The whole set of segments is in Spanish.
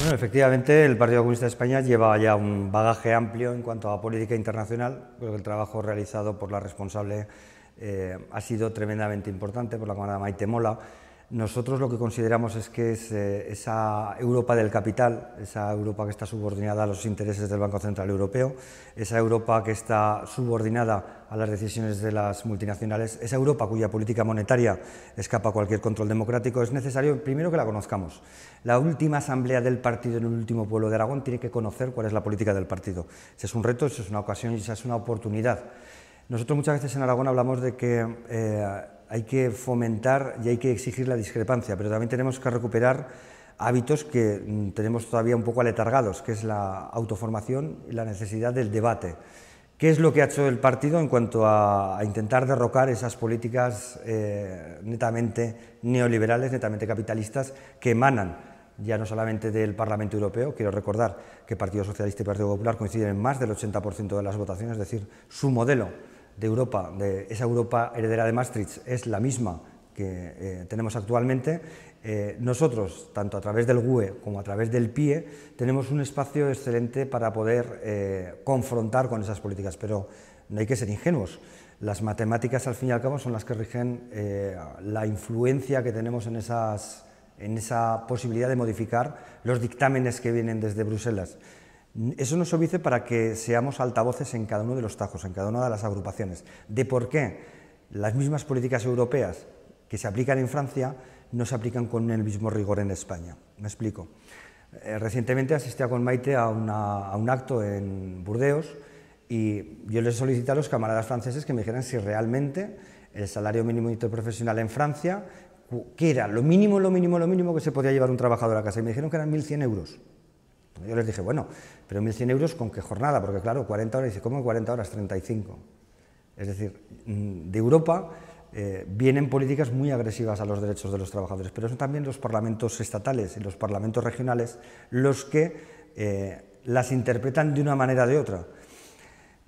Bueno, efectivamente, el Partido Comunista de España lleva ya un bagaje amplio en cuanto a política internacional. Creo que el trabajo realizado por la responsable eh, ha sido tremendamente importante, por la comandante Maite Mola. Nosotros lo que consideramos es que eh, esa Europa del capital, esa Europa que está subordinada a los intereses del Banco Central Europeo, esa Europa que está subordinada a las decisiones de las multinacionales, esa Europa cuya política monetaria escapa a cualquier control democrático, es necesario primero que la conozcamos. La última asamblea del partido en el último pueblo de Aragón tiene que conocer cuál es la política del partido. Ese es un reto, eso es una ocasión y esa es una oportunidad. Nosotros muchas veces en Aragón hablamos de que... Eh, hay que fomentar y hay que exigir la discrepancia, pero también tenemos que recuperar hábitos que mm, tenemos todavía un poco aletargados, que es la autoformación y la necesidad del debate. ¿Qué es lo que ha hecho el partido en cuanto a, intentar derrocar esas políticas eh, netamente neoliberales, netamente capitalistas, que emanan ya no solamente del Parlamento Europeo, quiero recordar que Partido Socialista y Partido Popular coinciden en más del 80% de las votaciones, es decir, su modelo de Europa, de esa Europa heredera de Maastricht, es la misma que eh, tenemos actualmente, eh, nosotros, tanto a través del GUE como a través del PIE, tenemos un espacio excelente para poder eh, confrontar con esas políticas, pero no hay que ser ingenuos. Las matemáticas, al fin y al cabo, son las que rigen la influencia que tenemos en esas en esa posibilidad de modificar los dictámenes que vienen desde Bruselas. Eso nos obvice para que seamos altavoces en cada uno de los tajos, en cada una de las agrupaciones, de por qué las mismas políticas europeas que se aplican en Francia no se aplican con el mismo rigor en España. Me explico. Eh, recientemente asistí con Maite a, un acto en Burdeos y yo les solicité a los camaradas franceses que me dijeran si realmente el salario mínimo interprofesional en Francia, que era lo mínimo, lo mínimo, lo mínimo que se podía llevar un trabajador a casa. Y me dijeron que eran 1.100 euros. Yo les dije, bueno, pero 1.100 euros con qué jornada, porque claro, 40 horas, dice, ¿cómo 40 horas? 35. Es decir, mm, de Europa eh, vienen políticas muy agresivas a los derechos de los trabajadores, pero son también los parlamentos estatales y los parlamentos regionales los que eh, las interpretan de una manera o de otra.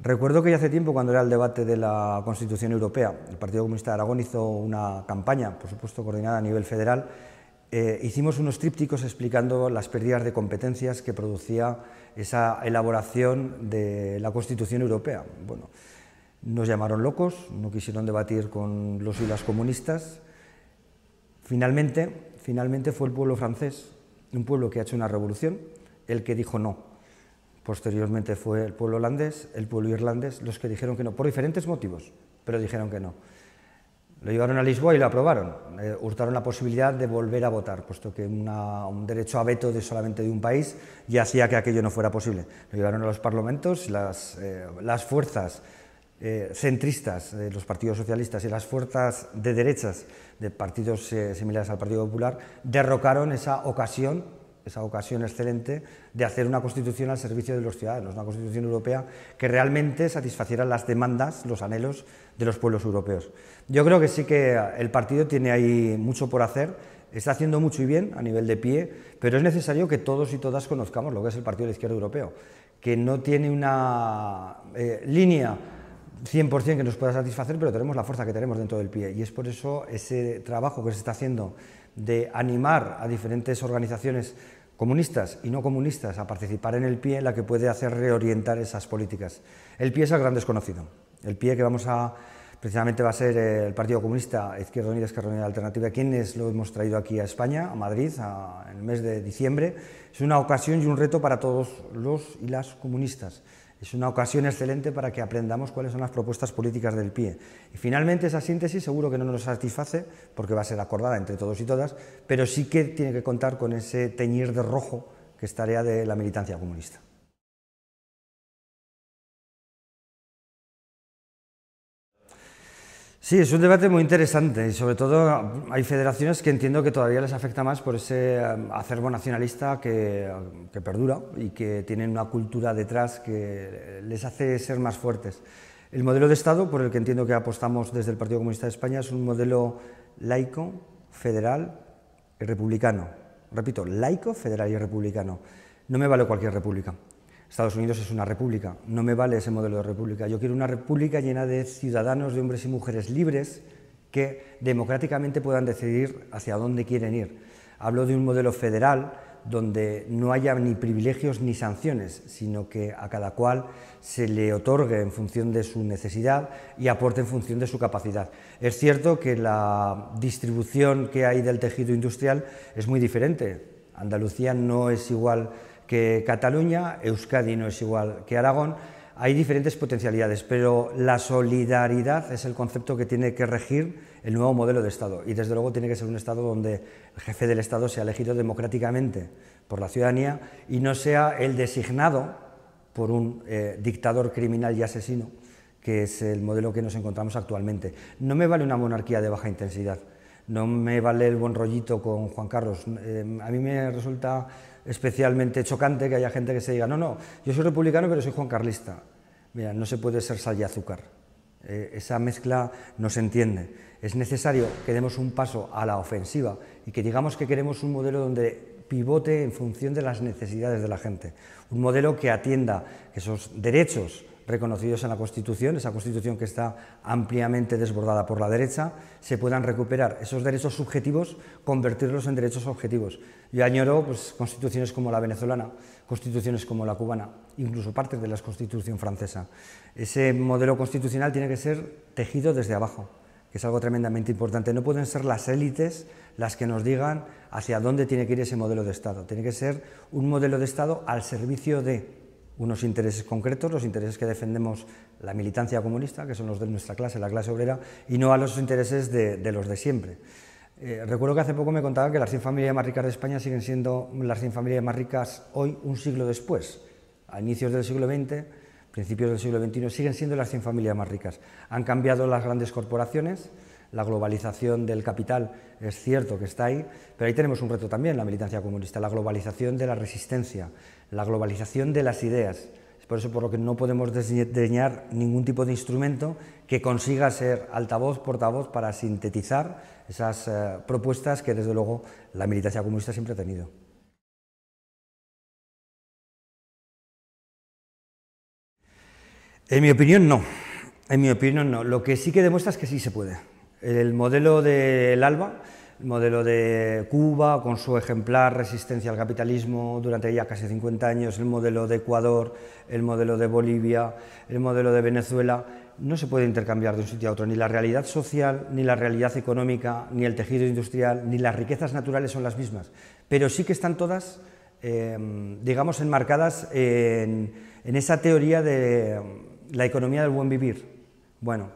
Recuerdo que ya hace tiempo, cuando era el debate de la Constitución Europea, el Partido Comunista de Aragón hizo una campaña, por supuesto coordinada a nivel federal, eh, hicimos unos trípticos explicando las pérdidas de competencias que producía esa elaboración de la Constitución Europea. Bueno, nos llamaron locos, no quisieron debatir con los y las comunistas. Finalmente, finalmente fue el pueblo francés, un pueblo que ha hecho una revolución, el que dijo no. Posteriormente fue el pueblo holandés, el pueblo irlandés, los que dijeron que no, por diferentes motivos, pero dijeron que no. Lo llevaron a Lisboa y lo aprobaron. hurtaron la posibilidad de volver a votar, puesto que un derecho a veto de solamente de un país ya hacía que aquello no fuera posible. Lo llevaron a los parlamentos, las, eh, las fuerzas eh, centristas de eh, los partidos socialistas y las fuerzas de derechas de partidos similares al Partido Popular derrocaron esa ocasión esa ocasión excelente de hacer una constitución al servicio de los ciudadanos, una constitución europea que realmente satisfaciera las demandas, los anhelos de los pueblos europeos. Yo creo que sí que el partido tiene ahí mucho por hacer está haciendo mucho y bien a nivel de pie, pero es necesario que todos y todas conozcamos lo que es el Partido de Izquierda Europeo, que no tiene una eh, línea 100% que nos pueda satisfacer, pero tenemos la fuerza que tenemos dentro del pie. Y es por eso ese trabajo que se está haciendo de animar a diferentes organizaciones comunistas y no comunistas a participar en el PIE la que puede hacer reorientar esas políticas. El PIE es el gran desconocido. El PIE que vamos a, precisamente va a ser eh, el Partido Comunista, Izquierda Unida, Izquierda Unida Alternativa, quienes lo hemos traído aquí a España, a Madrid, en el mes de diciembre. Es una ocasión y un reto para todos los y las comunistas es una ocasión excelente para que aprendamos cuáles son las propuestas políticas del PIE. Y finalmente esa síntesis seguro que no nos satisface, porque va a ser acordada entre todos y todas, pero sí que tiene que contar con ese teñir de rojo que es tarea de la militancia comunista. Sí, es un debate muy interesante y sobre todo hay federaciones que entiendo que todavía les afecta más por ese eh, acervo nacionalista eh, que, perdura y que tienen una cultura detrás que eh, les hace ser más fuertes. El modelo de Estado, por el que entiendo que apostamos desde el Partido Comunista de España, es un modelo laico, federal y republicano. Repito, laico, federal y republicano. No me vale cualquier república. Estados Unidos es una república, no me vale ese modelo de república. Yo quiero una república llena de ciudadanos, de hombres y mujeres libres que democráticamente puedan decidir hacia dónde quieren ir. Hablo de un modelo federal donde no haya ni privilegios ni sanciones, sino que a cada cual se le otorgue en función de su necesidad y aporte en función de su capacidad. Es cierto que la distribución que hay del tejido industrial es muy diferente. Andalucía no es igual que Cataluña, Euskadi no es igual que Aragón, hay diferentes potencialidades, pero la solidaridad es el concepto que tiene que regir el nuevo modelo de Estado. Y desde luego tiene que ser un Estado donde el jefe del Estado sea elegido democráticamente por la ciudadanía y no sea el designado por un eh, dictador criminal y asesino, que es el modelo que nos encontramos actualmente. No me vale una monarquía de baja intensidad no me vale el buen rollito con Juan Carlos. Eh, a mí me resulta especialmente chocante que haya gente que se diga, no, no, yo soy republicano pero soy Juan Carlista. Mira, no se puede ser sal y azúcar. Eh, esa mezcla no se entiende. Es necesario que demos un paso a la ofensiva y que digamos que queremos un modelo donde pivote en función de las necesidades de la gente. Un modelo que atienda esos derechos reconocidos en la Constitución, esa Constitución que está ampliamente desbordada por la derecha, se puedan recuperar esos derechos subjetivos, convertirlos en derechos objetivos. Yo añoro pues, constituciones como la venezolana, constituciones como la cubana, incluso partes de la Constitución francesa. Ese modelo constitucional tiene que ser tejido desde abajo, que es algo tremendamente importante. No pueden ser las élites las que nos digan hacia dónde tiene que ir ese modelo de Estado. Tiene que ser un modelo de Estado al servicio de unos intereses concretos, los intereses que defendemos la militancia comunista, que son los de nuestra clase, la clase obrera, y no a los intereses de, los de siempre. Eh, recuerdo que hace poco me contaba que las 100 familias más ricas de España siguen siendo las 100 familias más ricas hoy, un siglo después, a inicios del siglo XX, principios del siglo XXI, siguen siendo las 100 familias más ricas. Han cambiado las grandes corporaciones, la globalización del capital es cierto que está ahí, pero ahí tenemos un reto también, la militancia comunista, la globalización de la resistencia, la globalización de las ideas. Es por eso por lo que no podemos diseñar ningún tipo de instrumento que consiga ser altavoz, portavoz para sintetizar esas eh, propuestas que desde luego la militancia comunista siempre ha tenido. En mi opinión no. En mi opinión no. Lo que sí que demuestra es que sí se puede. El modelo del ALBA, el modelo de Cuba, con su ejemplar resistencia al capitalismo durante ya casi 50 años, el modelo de Ecuador, el modelo de Bolivia, el modelo de Venezuela, no se puede intercambiar de un sitio a otro. Ni la realidad social, ni la realidad económica, ni el tejido industrial, ni las riquezas naturales son las mismas. Pero sí que están todas, em, digamos, enmarcadas en, en esa teoría de la economía del buen vivir. Bueno,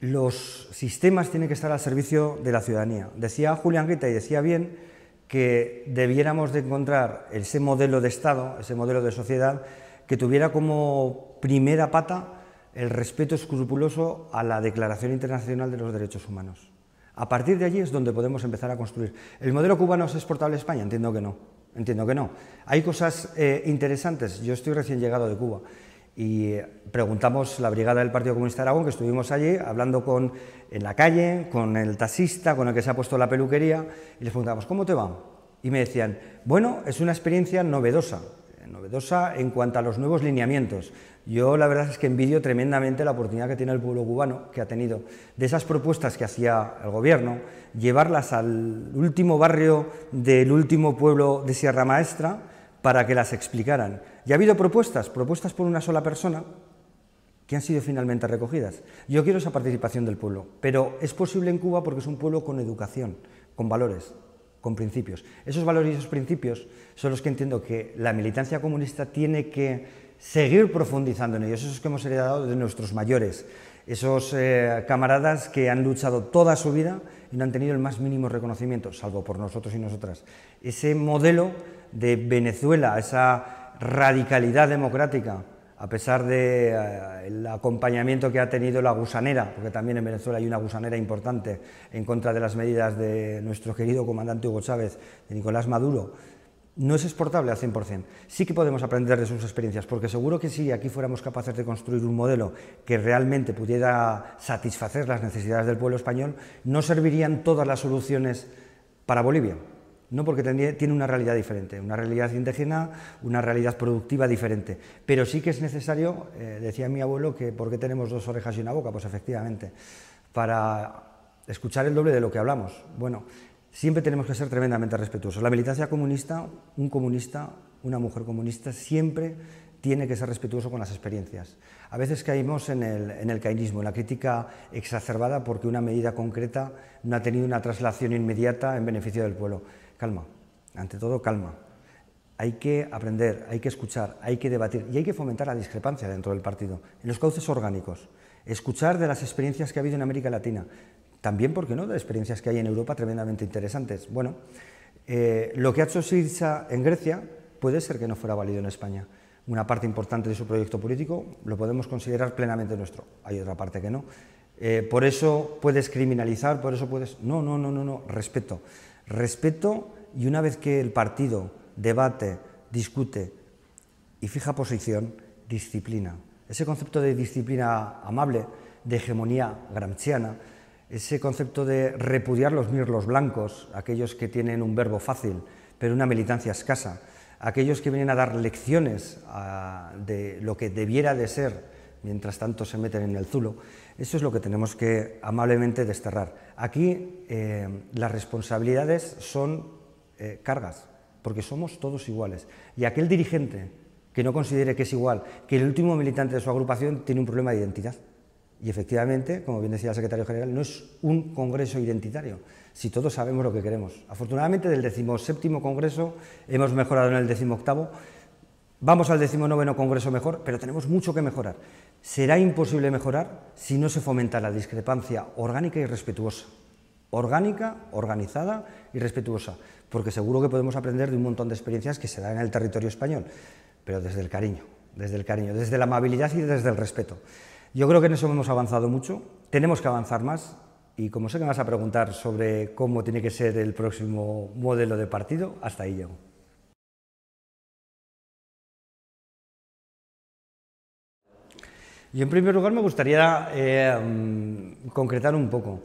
los sistemas tienen que estar al servicio de la ciudadanía. Decía Julián Grita, y decía bien que debiéramos de encontrar ese modelo de Estado, ese modelo de sociedad, que tuviera como primera pata el respeto escrupuloso a la Declaración Internacional de los Derechos Humanos. A partir de allí es donde podemos empezar a construir. ¿El modelo cubano es exportable a España? Entiendo que no. Entiendo que no. Hay cosas eh, interesantes. Yo estoy recién llegado de Cuba y preguntamos la brigada del Partido Comunista de Aragón, que estuvimos allí hablando con, en la calle, con el taxista, con el que se ha puesto la peluquería, y les preguntamos, ¿cómo te va? Y me decían, bueno, es una experiencia novedosa, novedosa en cuanto a los nuevos lineamientos. Yo la verdad es que envidio tremendamente la oportunidad que tiene el pueblo cubano, que ha tenido de esas propuestas que hacía el gobierno, llevarlas al último barrio del último pueblo de Sierra Maestra, para que las explicaran. Y ha habido propuestas, propuestas por una sola persona, que han sido finalmente recogidas. Yo quiero esa participación del pueblo, pero es posible en Cuba porque es un pueblo con educación, con valores, con principios. Esos valores y esos principios son los que entiendo que la militancia comunista tiene que seguir profundizando en ellos, esos que hemos heredado de nuestros mayores, esos eh, camaradas que han luchado toda su vida y no han tenido el más mínimo reconocimiento, salvo por nosotros y nosotras. Ese modelo de Venezuela, esa radicalidad democrática, a pesar del eh, acompañamiento que ha tenido la gusanera, porque también en Venezuela hay una gusanera importante en contra de las medidas de nuestro querido comandante Hugo Chávez, de Nicolás Maduro, no es exportable al 100%. Sí que podemos aprender de sus experiencias, porque seguro que si aquí fuéramos capaces de construir un modelo que realmente pudiera satisfacer las necesidades del pueblo español, no servirían todas las soluciones para Bolivia. No porque tiene una realidad diferente, una realidad indígena, una realidad productiva diferente. Pero sí que es necesario, eh, decía mi abuelo, que ¿por qué tenemos dos orejas y una boca? Pues efectivamente, para escuchar el doble de lo que hablamos. Bueno, siempre tenemos que ser tremendamente respetuosos. La militancia comunista, un comunista, una mujer comunista, siempre tiene que ser respetuoso con las experiencias. A veces caímos en el, en el cainismo, en la crítica exacerbada porque una medida concreta no ha tenido una traslación inmediata en beneficio del pueblo calma, ante todo calma. Hay que aprender, hay que escuchar, hay que debatir y hay que fomentar la discrepancia dentro del partido, en los cauces orgánicos. Escuchar de las experiencias que ha habido en América Latina, también, ¿por qué no?, de experiencias que hay en Europa tremendamente interesantes. Bueno, eh, lo que ha hecho Sirsa en Grecia puede ser que no fuera válido en España. Una parte importante de su proyecto político lo podemos considerar plenamente nuestro, hay otra parte que no. Eh, por eso puedes criminalizar, por eso puedes... No, no, no, no, no, respeto. Respeto y una vez que el partido debate, discute y fija posición, disciplina. Ese concepto de disciplina amable, de hegemonía gramsciana, ese concepto de repudiar los mirlos blancos, aquellos que tienen un verbo fácil, pero una militancia escasa, aquellos que vienen a dar lecciones ah, de lo que debiera de ser mientras tanto se meten en el zulo. Eso es lo que tenemos que amablemente desterrar. Aquí eh, las responsabilidades son eh, cargas, porque somos todos iguales. Y aquel dirigente que no considere que es igual que el último militante de su agrupación tiene un problema de identidad. Y efectivamente, como bien decía el secretario general, no es un congreso identitario, si todos sabemos lo que queremos. Afortunadamente, del decimoséptimo congreso hemos mejorado en el decimoctavo, vamos al decimonoveno congreso mejor, pero tenemos mucho que mejorar será imposible mejorar si no se fomenta la discrepancia orgánica y respetuosa. Orgánica, organizada y respetuosa, porque seguro que podemos aprender de un montón de experiencias que se dan en el territorio español, pero desde el cariño, desde el cariño, desde la amabilidad y desde el respeto. Yo creo que en eso hemos avanzado mucho, tenemos que avanzar más y como sé que me vas a preguntar sobre cómo tiene que ser el próximo modelo de partido, hasta ahí llego. Yo en primer lugar me gustaría eh, concretar un poco.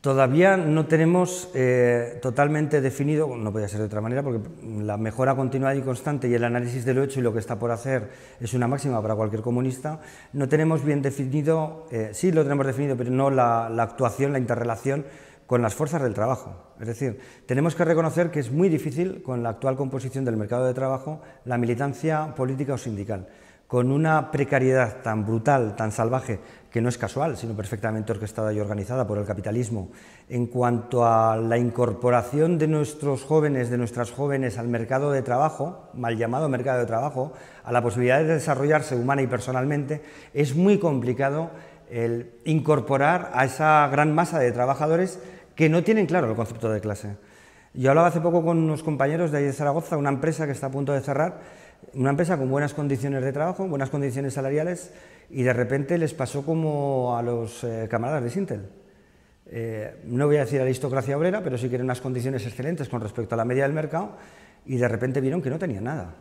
Todavía no tenemos eh, totalmente definido, no podía ser de otra manera, porque la mejora continuada y constante y el análisis de lo hecho y lo que está por hacer es una máxima para cualquier comunista. No tenemos bien definido, eh, sí lo tenemos definido, pero no la actuación, la interrelación con las fuerzas del trabajo. Es decir, tenemos que reconocer que es muy difícil, con la actual composición del mercado de trabajo, la militancia política o sindical con una precariedad tan brutal, tan salvaje, que no es casual, sino perfectamente orquestada y organizada por el capitalismo, en cuanto a la incorporación de nuestros jóvenes, de nuestras jóvenes al mercado de trabajo, mal llamado mercado de trabajo, a la posibilidad de desarrollarse humana y personalmente, es muy complicado el incorporar a esa gran masa de trabajadores que no tienen claro el concepto de clase. Yo hablaba hace poco con unos compañeros de ahí de Zaragoza, una empresa que está a punto de cerrar, una empresa con buenas condiciones de trabajo, buenas condiciones salariales, y de repente les pasó como a los eh, camaradas de Sintel. Eh, no voy a decir aristocracia obrera, pero sí que eran unas condiciones excelentes con respecto a la media del mercado, y de repente vieron que no tenían nada.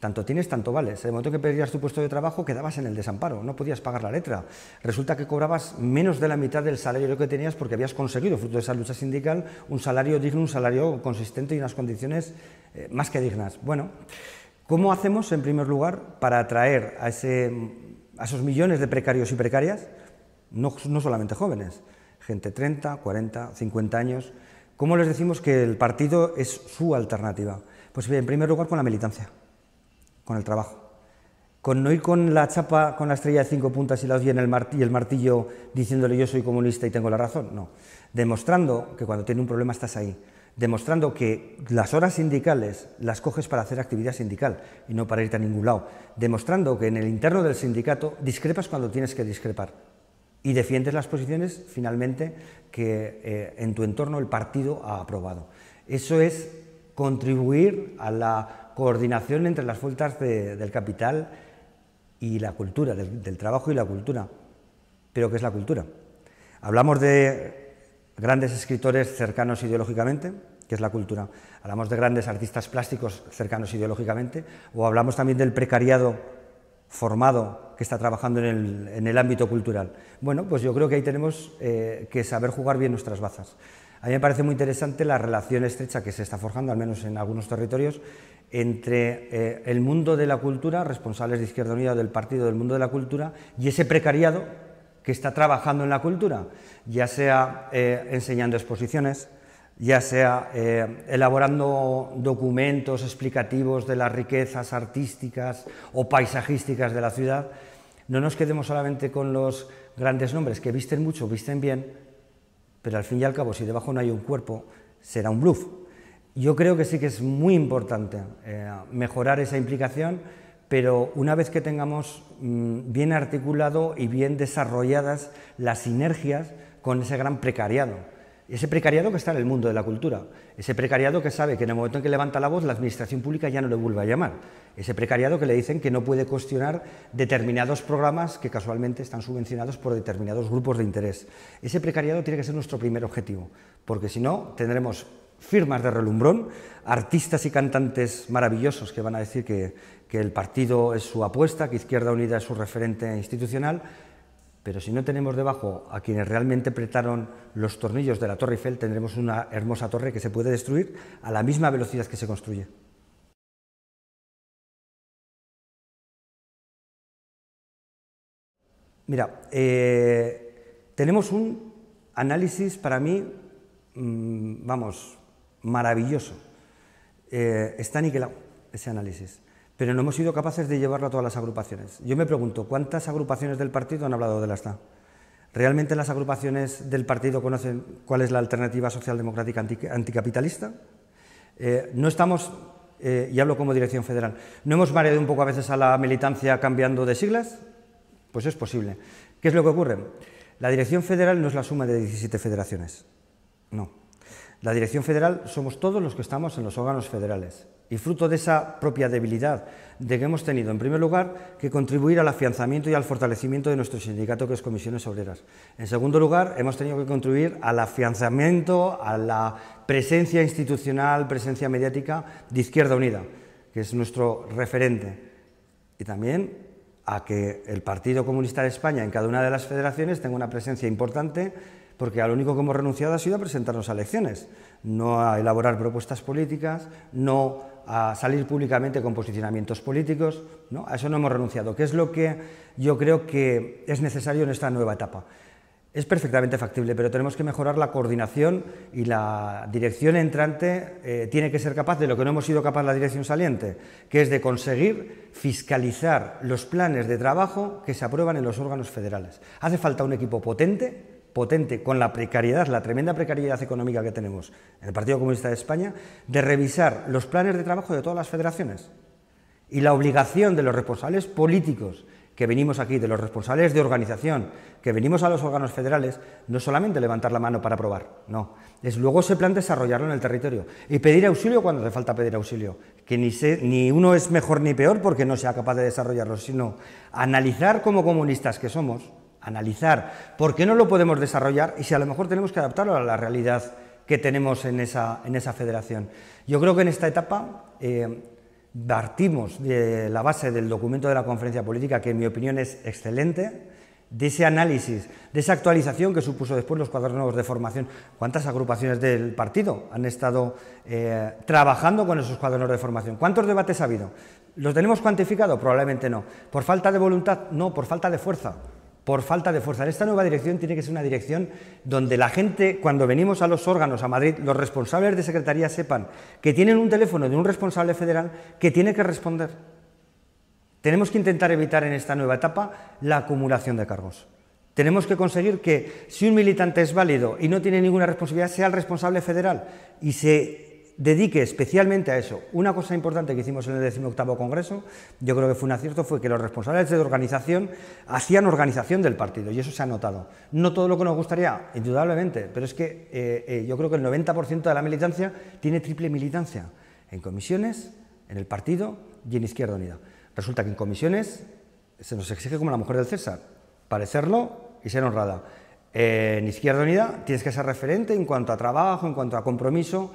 Tanto tienes, tanto vales. El momento que perdías tu puesto de trabajo, quedabas en el desamparo, no podías pagar la letra. Resulta que cobrabas menos de la mitad del salario que tenías porque habías conseguido, fruto de esa lucha sindical, un salario digno, un salario consistente y unas condiciones eh, más que dignas. Bueno. ¿Cómo hacemos, en primer lugar, para atraer a, ese, a esos millones de precarios y precarias, no, solamente jóvenes, gente 30, 40, 50 años? ¿Cómo les decimos que el partido es su alternativa? Pues bien, en primer lugar con la militancia, con el trabajo, con no ir con la chapa, con la estrella de cinco puntas y la martillo y el martillo diciéndole yo soy comunista y tengo la razón, no, demostrando que cuando tiene un problema estás ahí, demostrando que las horas sindicales las coges para hacer actividad sindical y no para irte a ningún lado, demostrando que en el interno del sindicato discrepas cuando tienes que discrepar y defiendes las posiciones finalmente que eh, en tu entorno el partido ha aprobado. Eso es contribuir a la coordinación entre las fuerzas del capital y la cultura, del trabajo y la cultura. Pero ¿qué es la cultura? Hablamos de grandes escritores cercanos ideológicamente, que es la cultura. Hablamos de grandes artistas plásticos cercanos ideológicamente, o hablamos también del precariado formado que está trabajando en el, ámbito cultural. Bueno, pues yo creo que ahí tenemos eh, que saber jugar bien nuestras bazas. A mí me parece muy interesante la relación estrecha que se está forjando, al menos en algunos territorios, entre eh, el mundo de la cultura, responsables de Izquierda Unida del Partido del Mundo de la Cultura, y ese precariado que está trabajando en la cultura, ya sea eh, enseñando exposiciones, ya sea eh, elaborando documentos explicativos de las riquezas artísticas o paisajísticas de la ciudad, no nos quedemos solamente con los grandes nombres que visten mucho, visten bien, pero al fin y al cabo, si debajo no hay un cuerpo, será un bluff. Yo creo que sí que es muy importante eh, mejorar esa implicación pero una vez que tengamos mm, bien articulado y bien desarrolladas las sinergias con ese gran precariado. Ese precariado que está en el mundo de la cultura, ese precariado que sabe que en el momento en que levanta la voz la administración pública ya no le vuelve a llamar, ese precariado que le dicen que no puede cuestionar determinados programas que casualmente están subvencionados por determinados grupos de interés. Ese precariado tiene que ser nuestro primer objetivo, porque si no tendremos firmas de relumbrón, artistas y cantantes maravillosos que van a decir que, el partido es su apuesta, que Izquierda Unida es su referente institucional, pero si no tenemos debajo a quienes realmente apretaron los tornillos de la Torre Eiffel, tendremos una hermosa torre que se puede destruir a la misma velocidad que se construye. Mira, eh, tenemos un análisis para mí, mm, vamos, maravilloso. Eh, está aniquilado ese análisis, pero no hemos sido capaces de llevarlo a todas las agrupaciones. Yo me pregunto, ¿cuántas agrupaciones del partido han hablado de la STA? ¿Realmente las agrupaciones del partido conocen cuál es la alternativa socialdemocrática anticapitalista? Eh, no estamos, eh, y hablo como dirección federal, ¿no hemos mareado un poco a veces a la militancia cambiando de siglas? Pues es posible. ¿Qué es lo que ocurre? La dirección federal no es la suma de 17 federaciones. No. La Dirección Federal somos todos los que estamos en los órganos federales y fruto de esa propia debilidad de que hemos tenido, en primer lugar, que contribuir al afianzamiento y al fortalecimiento de nuestro sindicato que es Comisiones Obreras. En segundo lugar, hemos tenido que contribuir al afianzamiento, a la presencia institucional, presencia mediática de Izquierda Unida, que es nuestro referente. Y también a que el Partido Comunista de España en cada una de las federaciones tenga una presencia importante porque a lo único que hemos renunciado ha sido a presentarnos a elecciones, no a elaborar propuestas políticas, no a salir públicamente con posicionamientos políticos, ¿no? a eso no hemos renunciado, que es lo que yo creo que es necesario en esta nueva etapa. Es perfectamente factible, pero tenemos que mejorar la coordinación y la dirección entrante eh, tiene que ser capaz de lo que no hemos sido capaz la dirección saliente, que es de conseguir fiscalizar los planes de trabajo que se aprueban en los órganos federales. Hace falta un equipo potente potente, con la precariedad, la tremenda precariedad económica que tenemos en el Partido Comunista de España, de revisar los planes de trabajo de todas las federaciones y la obligación de los responsables políticos que venimos aquí, de los responsables de organización, que venimos a los órganos federales, no solamente levantar la mano para aprobar, no, es luego ese plan desarrollarlo en el territorio y pedir auxilio cuando le falta pedir auxilio, que ni, ni uno es mejor ni peor porque no sea capaz de desarrollarlo, sino analizar como comunistas que somos, analizar por qué no lo podemos desarrollar y si a lo mejor tenemos que adaptarlo a la realidad que tenemos en esa, en esa federación. Yo creo que en esta etapa eh, partimos de la base del documento de la conferencia política, que en mi opinión es excelente, de ese análisis, de esa actualización que supuso después los cuadernos de formación. ¿Cuántas agrupaciones del partido han estado eh, trabajando con esos cuadernos de formación? ¿Cuántos debates ha habido? ¿Los tenemos cuantificado? Probablemente no. ¿Por falta de voluntad? No, por falta de fuerza por falta de fuerza. Esta nueva dirección tiene que ser una dirección donde la gente, cuando venimos a los órganos, a Madrid, los responsables de secretaría sepan que tienen un teléfono de un responsable federal que tiene que responder. Tenemos que intentar evitar en esta nueva etapa la acumulación de cargos. Tenemos que conseguir que si un militante es válido y no tiene ninguna responsabilidad, sea el responsable federal y se dedique especialmente a eso. Una cosa importante que hicimos en el 18 Congreso, yo creo que fue un acierto, fue que los responsables de organización hacían organización del partido, y eso se ha notado. No todo lo que nos gustaría, indudablemente, pero es que eh, eh, yo creo que el 90% de la militancia tiene triple militancia, en comisiones, en el partido y en Izquierda Unida. Resulta que en comisiones se nos exige como la mujer del César, parecerlo y ser honrada. en Izquierda Unida tienes que ser referente en cuanto a trabajo, en cuanto a compromiso,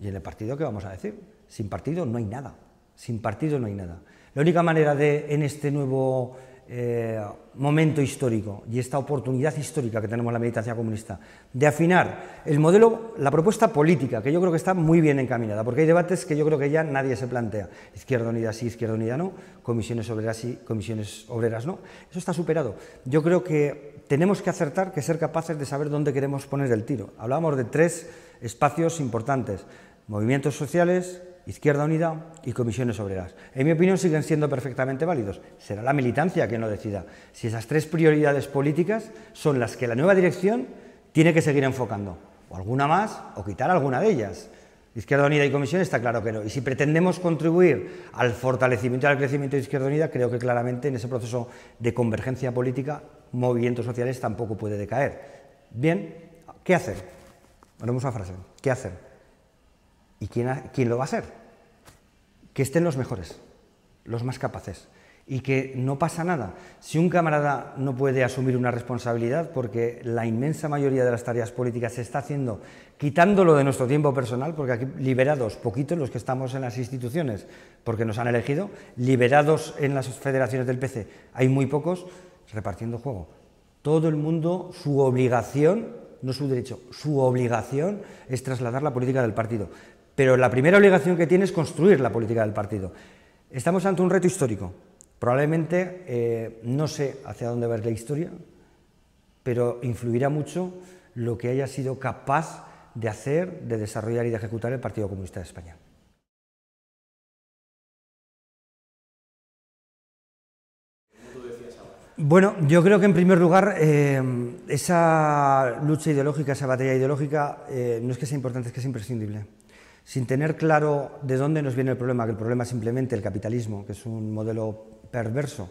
¿Y en el partido qué vamos a decir? Sin partido no hay nada. Sin partido no hay nada. La única manera de, en este nuevo eh, momento histórico y esta oportunidad histórica que tenemos la militancia comunista, de afinar el modelo, la propuesta política, que yo creo que está muy bien encaminada, porque hay debates que yo creo que ya nadie se plantea. Izquierda Unida sí, Izquierda Unida no, comisiones obreras sí, comisiones obreras no. Eso está superado. Yo creo que tenemos que acertar, que ser capaces de saber dónde queremos poner el tiro. Hablábamos de tres espacios importantes movimientos sociales, Izquierda Unida y comisiones obreras. En mi opinión siguen siendo perfectamente válidos. Será la militancia quien lo decida. Si esas tres prioridades políticas son las que la nueva dirección tiene que seguir enfocando. O alguna más o quitar alguna de ellas. Izquierda Unida y Comisiones está claro que no. Y si pretendemos contribuir al fortalecimiento y al crecimiento de Izquierda Unida, creo que claramente en ese proceso de convergencia política, movimientos sociales tampoco puede decaer. Bien, ¿qué hacer? Ponemos a frase. ¿Qué hacer? ¿Y quién, lo va a hacer? Que estén los mejores, los más capaces y que no pasa nada. Si un camarada no puede asumir una responsabilidad, porque la inmensa mayoría de las tareas políticas se está haciendo quitándolo de nuestro tiempo personal, porque aquí liberados, poquitos los que estamos en las instituciones, porque nos han elegido, liberados en las federaciones del PC, hay muy pocos repartiendo juego. Todo el mundo, su obligación, no su derecho, su obligación es trasladar la política del partido. Pero la primera obligación que tiene es construir la política del partido. Estamos ante un reto histórico. Probablemente, eh, no sé hacia dónde va la historia, pero influirá mucho lo que haya sido capaz de hacer, de desarrollar y de ejecutar el Partido Comunista de España. Bueno, yo creo que en primer lugar eh, esa lucha ideológica, esa batalla ideológica, eh, no es que sea importante, es que es imprescindible sin tener claro de dónde nos viene el problema, que el problema es simplemente el capitalismo, que es un modelo perverso,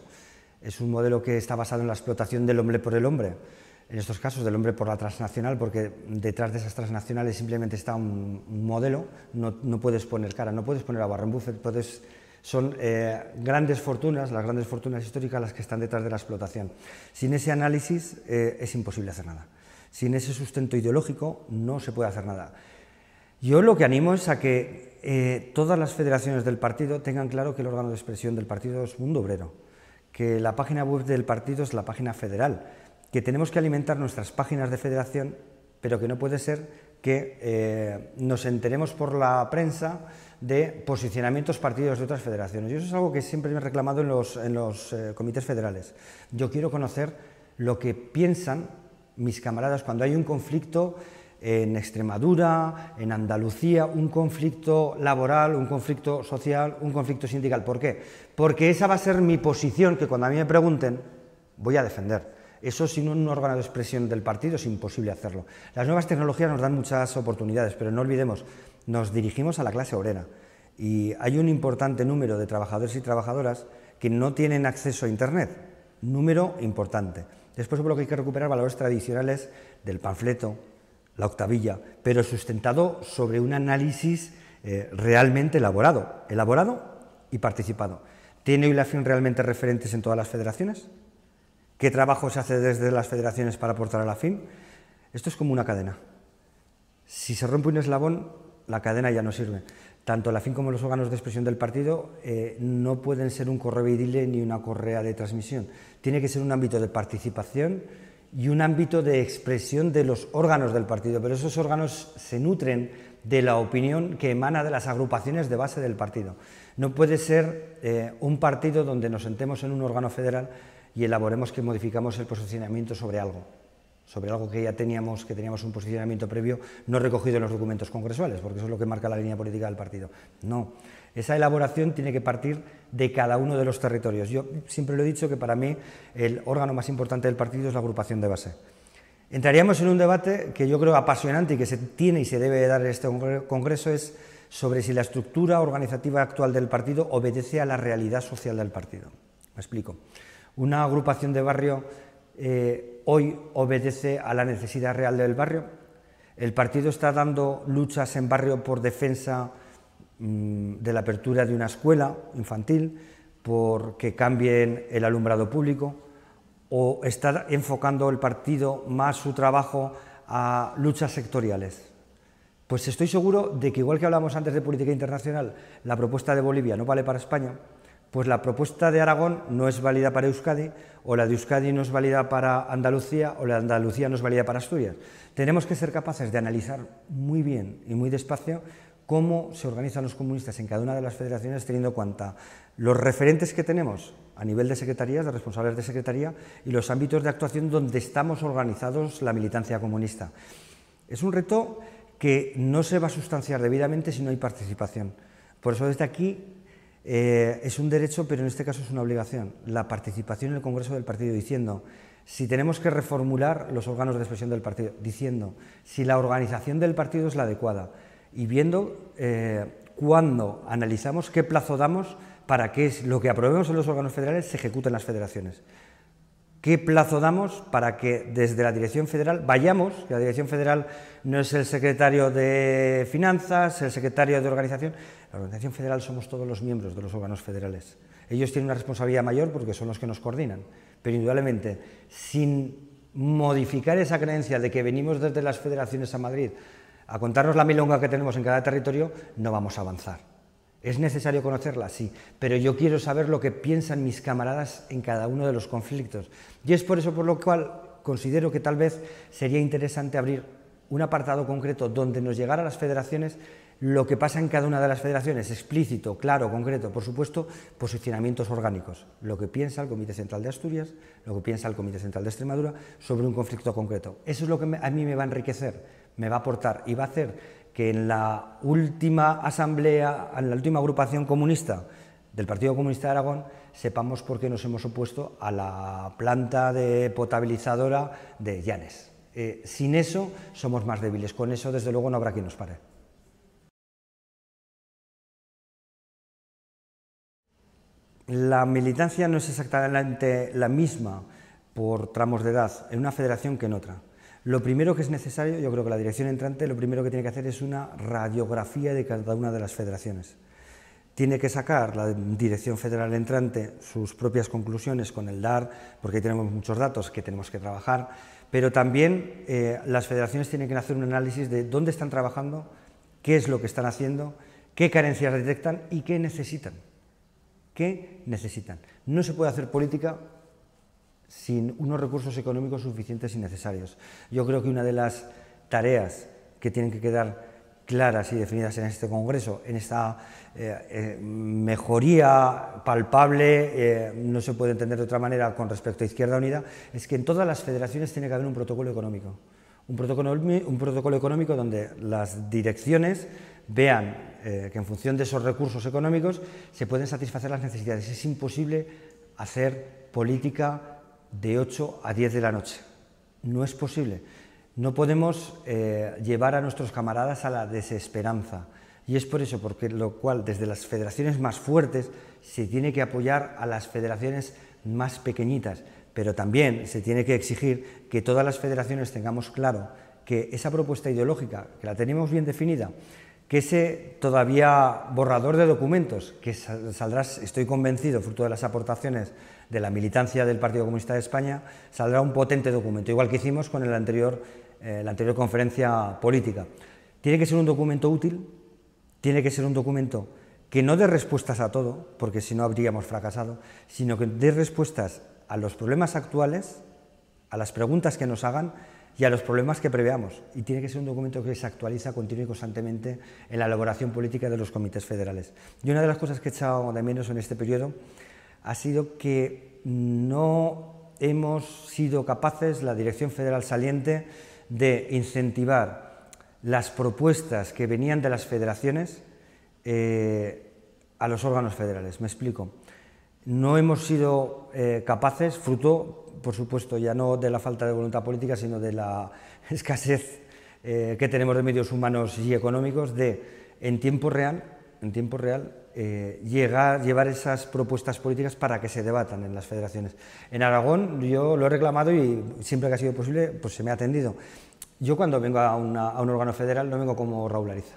es un modelo que está basado en la explotación del hombre por el hombre, en estos casos del hombre por la transnacional, porque detrás de esas transnacionales simplemente está un, modelo, no, puedes poner cara, no puedes poner a Warren Buffett, son eh, grandes fortunas, las grandes fortunas históricas las que están detrás de la explotación. Sin ese análisis eh, es imposible hacer nada. Sin ese sustento ideológico no se puede hacer nada. Yo lo que animo es a que eh, todas las federaciones del partido tengan claro que el órgano de expresión del partido es Mundo Obrero, que la página web del partido es la página federal, que tenemos que alimentar nuestras páginas de federación, pero que no puede ser que eh, nos enteremos por la prensa de posicionamientos partidos de otras federaciones. Y eso es algo que siempre me he reclamado en los, en eh, comités federales. Yo quiero conocer lo que piensan mis camaradas cuando hay un conflicto en Extremadura, en Andalucía, un conflicto laboral, un conflicto social, un conflicto sindical. ¿Por qué? Porque esa va a ser mi posición que cuando a mí me pregunten voy a defender. Eso sin un órgano de expresión del partido es imposible hacerlo. Las nuevas tecnologías nos dan muchas oportunidades, pero no olvidemos, nos dirigimos a la clase obrera y hay un importante número de trabajadores y trabajadoras que no tienen acceso a Internet. Número importante. Después, creo lo que hay que recuperar valores tradicionales del panfleto, la octavilla, pero sustentado sobre un análisis eh, realmente elaborado, elaborado y participado. ¿Tiene la hoy Fin realmente referentes en todas las federaciones? ¿Qué trabajo se hace desde las federaciones para aportar a la Fin? Esto es como una cadena. Si se rompe un eslabón, la cadena ya no sirve. Tanto la FIN como los órganos de expresión del partido eh, no pueden ser un correo ni una correa de transmisión. Tiene que ser un ámbito de participación, y un ámbito de expresión de los órganos del partido, pero esos órganos se nutren de la opinión que emana de las agrupaciones de base del partido. No puede ser eh, un partido donde nos sentemos en un órgano federal y elaboremos que modificamos el posicionamiento sobre algo, sobre algo que ya teníamos, que teníamos un posicionamiento previo no recogido en los documentos congresuales, porque eso es lo que marca la línea política del partido. No, esa elaboración tiene que partir de cada uno de los territorios. Yo siempre lo he dicho que para mí el órgano más importante del partido es la agrupación de base. Entraríamos en un debate que yo creo apasionante y que se tiene y se debe dar en este Congreso es sobre si la estructura organizativa actual del partido obedece a la realidad social del partido. Me explico. Una agrupación de barrio eh, hoy obedece a la necesidad real del barrio. El partido está dando luchas en barrio por defensa Mm, de la apertura de una escuela infantil, porque cambien el alumbrado público, o estar enfocando el partido más su trabajo a luchas sectoriales. Pues estoy seguro de que, igual que hablamos antes de política internacional, la propuesta de Bolivia no vale para España, pues la propuesta de Aragón no es válida para Euskadi, o la de Euskadi no es válida para Andalucía, o la de Andalucía no es válida para Asturias. Tenemos que ser capaces de analizar muy bien y muy despacio cómo se organizan los comunistas en cada una de las federaciones teniendo en cuenta los referentes que tenemos a nivel de secretarías, de responsables de secretaría y los ámbitos de actuación donde estamos organizados la militancia comunista. Es un reto que no se va a sustanciar debidamente si no hay participación. Por eso desde aquí eh, es un derecho, pero en este caso es una obligación, la participación en el Congreso del Partido diciendo si tenemos que reformular los órganos de expresión del partido, diciendo si la organización del partido es la adecuada y viendo eh, cuándo analizamos, qué plazo damos para que lo que aprobemos en los órganos federales se ejecute en las federaciones. ¿Qué plazo damos para que desde la Dirección Federal vayamos? Que la Dirección Federal no es el secretario de Finanzas, el secretario de Organización. La Organización Federal somos todos los miembros de los órganos federales. Ellos tienen una responsabilidad mayor porque son los que nos coordinan. Pero indudablemente, sin modificar esa creencia de que venimos desde las federaciones a Madrid a contarnos la milonga que tenemos en cada territorio, no vamos a avanzar. ¿Es necesario conocerla? Sí, pero yo quiero saber lo que piensan mis camaradas en cada uno de los conflictos. Y es por eso por lo cual considero que tal vez sería interesante abrir un apartado concreto donde nos llegara a las federaciones lo que pasa en cada una de las federaciones, explícito, claro, concreto, por supuesto, posicionamientos orgánicos, lo que piensa el Comité Central de Asturias, lo que piensa el Comité Central de Extremadura sobre un conflicto concreto. Eso es lo que a mí me va a enriquecer me va a aportar y va a hacer que en la última asamblea, en la última agrupación comunista del Partido Comunista de Aragón, sepamos por qué nos hemos opuesto a la planta de potabilizadora de Llanes. Eh, sin eso somos más débiles, con eso desde luego no habrá quien nos pare. La militancia no es exactamente la misma por tramos de edad en una federación que en otra. Lo primero que es necesario, yo creo que la dirección entrante lo primero que tiene que hacer es una radiografía de cada una de las federaciones. Tiene que sacar la dirección federal entrante sus propias conclusiones con el DAR, porque tenemos muchos datos que tenemos que trabajar, pero también eh, las federaciones tienen que hacer un análisis de dónde están trabajando, qué es lo que están haciendo, qué carencias detectan y qué necesitan. ¿Qué necesitan? No se puede hacer política sin unos recursos económicos suficientes y necesarios. Yo creo que una de las tareas que tienen que quedar claras y definidas en este Congreso, en esta eh, eh, mejoría palpable, eh, no se puede entender de otra manera con respecto a Izquierda Unida, es que en todas las federaciones tiene que haber un protocolo económico. un protocolo económico donde las direcciones vean que en función de esos recursos económicos se pueden satisfacer las necesidades. Es imposible hacer política de 8 a 10 de la noche. No es posible. No podemos eh, llevar a nuestros camaradas a la desesperanza. Y es por eso, porque lo cual desde las federaciones más fuertes se tiene que apoyar a las federaciones más pequeñitas, pero también se tiene que exigir que todas las federaciones tengamos claro que esa propuesta ideológica, que la tenemos bien definida, que ese todavía borrador de documentos, que saldrá, estoy convencido, fruto de las aportaciones de la militancia del Partido Comunista de España, saldrá un potente documento, igual que hicimos con eh, la anterior conferencia política. Tiene que ser un documento útil, tiene que ser un documento que no dé respuestas a todo, porque si no habríamos fracasado, sino que dé respuestas a los problemas actuales, a las preguntas que nos hagan y a los problemas que preveamos. Y tiene que ser un documento que se actualiza continuamente y constantemente en la elaboración política de los comités federales. Y una de las cosas que he echado de menos en este periodo ha sido que no hemos sido capaces, la Dirección Federal saliente, de incentivar las propuestas que venían de las federaciones eh, a los órganos federales. Me explico. No hemos sido eh, capaces, fruto, por supuesto, ya no de la falta de voluntad política, sino de la escasez eh, que tenemos de medios humanos y económicos, de en tiempo real, en tiempo real eh, llegar, llevar esas propuestas políticas para que se debatan en las federaciones. En Aragón yo lo he reclamado y siempre que ha sido posible pues se me ha atendido. Yo cuando vengo a, a un órgano federal no vengo como Raúl Ariza.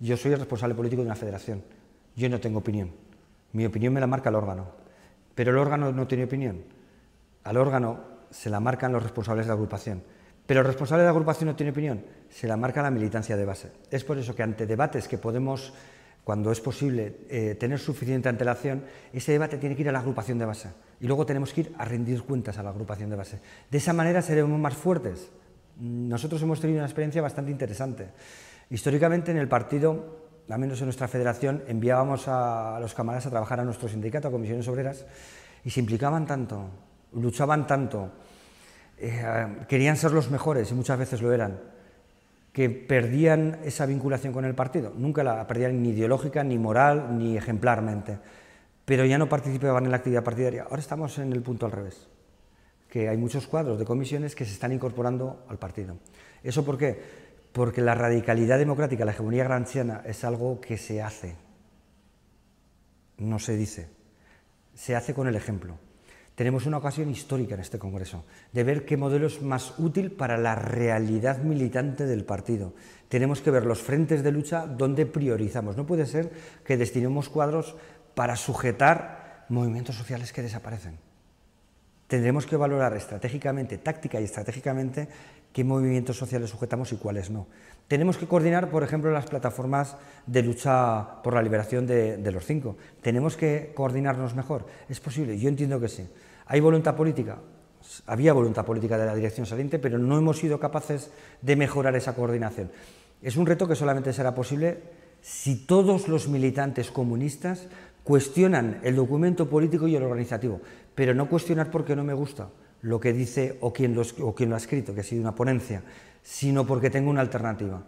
Yo soy el responsable político de una federación. Yo no tengo opinión. Mi opinión me la marca el órgano. Pero el órgano no tiene opinión. Al órgano se la marcan los responsables de la agrupación. Pero el responsable de la agrupación no tiene opinión. Se la marca la militancia de base. Es por eso que ante debates que podemos cuando es posible eh, tener suficiente antelación, ese debate tiene que ir a la agrupación de base y luego tenemos que ir a rendir cuentas a la agrupación de base. De esa manera seremos más fuertes. Nosotros hemos tenido una experiencia bastante interesante. Históricamente en el partido, al menos en nuestra federación, enviábamos a los camaradas a trabajar a nuestro sindicato, a comisiones obreras, y se implicaban tanto, luchaban tanto, eh, querían ser los mejores y muchas veces lo eran que perdían esa vinculación con el partido. Nunca la perdían ni ideológica, ni moral, ni ejemplarmente. Pero ya no participaban en la actividad partidaria. Ahora estamos en el punto al revés, que hay muchos cuadros de comisiones que se están incorporando al partido. ¿Eso por qué? Porque la radicalidad democrática, la hegemonía granciana, es algo que se hace, no se dice, se hace con el ejemplo tenemos una ocasión histórica en este Congreso de ver qué modelo es más útil para la realidad militante del partido. Tenemos que ver los frentes de lucha donde priorizamos. No puede ser que destinemos cuadros para sujetar movimientos sociales que desaparecen tendremos que valorar estratégicamente, táctica y estratégicamente, qué movimientos sociales sujetamos y cuáles no. Tenemos que coordinar, por ejemplo, las plataformas de lucha por la liberación de, los cinco. ¿Tenemos que coordinarnos mejor? ¿Es posible? Yo entiendo que sí. ¿Hay voluntad política? Había voluntad política de la dirección saliente, pero no hemos sido capaces de mejorar esa coordinación. Es un reto que solamente será posible si todos los militantes comunistas cuestionan el documento político y el organizativo, pero no cuestionar porque no me gusta lo que dice o quien, lo, o quien lo ha escrito, que ha sido una ponencia, sino porque tengo una alternativa.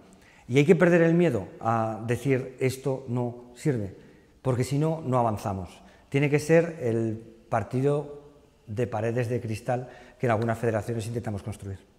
Y hay que perder el miedo a decir esto no sirve, porque si no, no avanzamos. Tiene que ser el partido de paredes de cristal que en algunas federaciones intentamos construir.